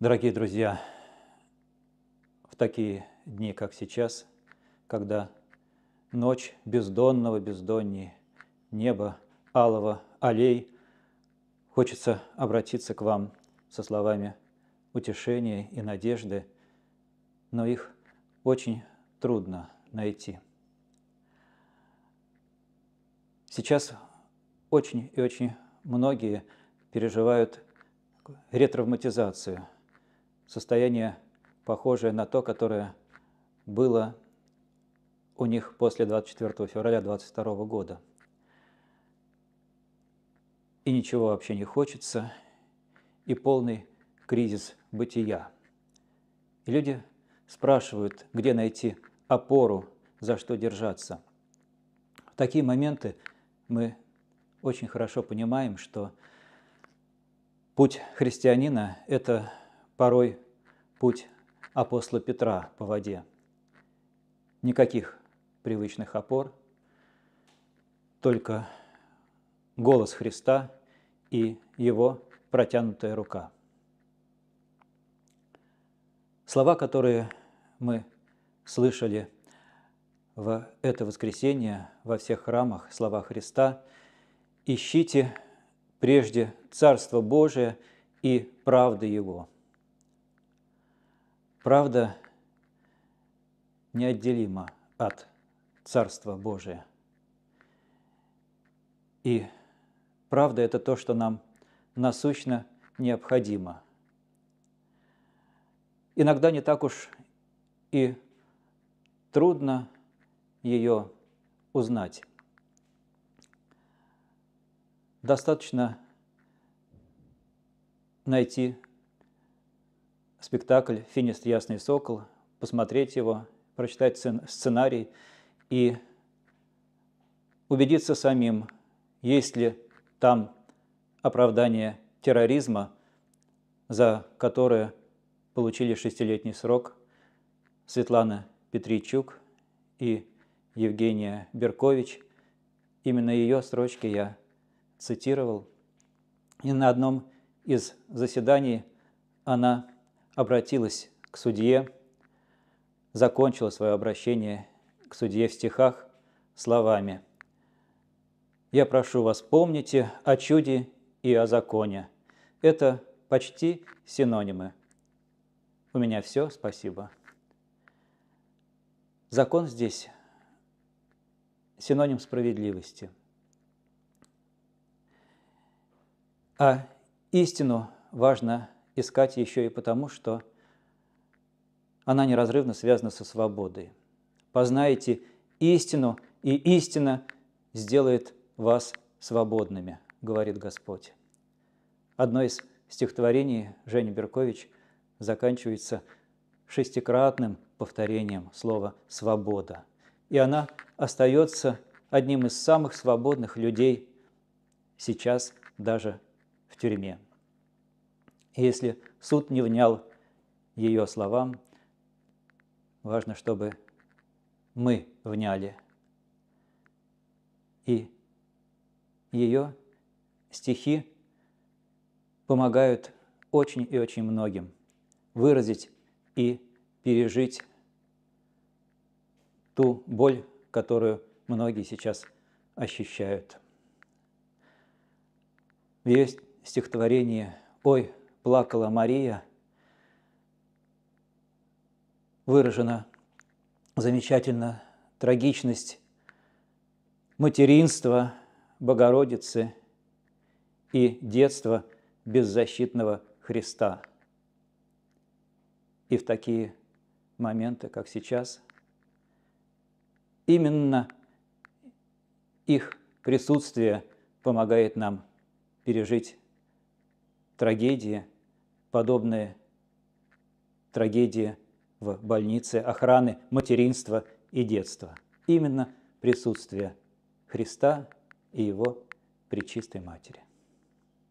Дорогие друзья, в такие дни, как сейчас, когда ночь бездонного бездонней, небо алого аллей, хочется обратиться к вам со словами утешения и надежды, но их очень трудно найти. Сейчас очень и очень многие переживают ретравматизацию – состояние, похожее на то, которое было у них после 24 февраля 22 года. И ничего вообще не хочется, и полный кризис бытия. И люди спрашивают, где найти опору, за что держаться. В такие моменты мы очень хорошо понимаем, что путь христианина – это порой путь апостола Петра по воде. Никаких привычных опор, только голос Христа и его протянутая рука. Слова, которые мы слышали в это воскресенье во всех храмах, слова Христа «Ищите прежде Царство Божие и правды Его». Правда неотделима от Царства Божия. И правда – это то, что нам насущно необходимо. Иногда не так уж и трудно ее узнать. Достаточно найти спектакль «Финист. Ясный сокол», посмотреть его, прочитать сценарий и убедиться самим, есть ли там оправдание терроризма, за которое получили шестилетний срок Светлана Петричук и Евгения Беркович. Именно ее строчки я цитировал. И на одном из заседаний она обратилась к судье, закончила свое обращение к судье в стихах словами «Я прошу вас, помните о чуде и о законе. Это почти синонимы. У меня все, спасибо». Закон здесь синоним справедливости. А истину важно искать еще и потому, что она неразрывно связана со свободой. Познаете истину, и истина сделает вас свободными, говорит Господь. Одно из стихотворений Жени Беркович заканчивается шестикратным повторением слова «свобода». И она остается одним из самых свободных людей сейчас даже в тюрьме. Если суд не внял ее словам, важно, чтобы мы вняли и ее стихи помогают очень и очень многим выразить и пережить ту боль, которую многие сейчас ощущают. В ее стихотворении «Ой, плакала Мария, выражена замечательно трагичность материнства Богородицы и детства беззащитного Христа. И в такие моменты, как сейчас, именно их присутствие помогает нам пережить трагедии, подобные трагедии в больнице, охраны материнства и детства. Именно присутствие Христа и Его Пречистой Матери.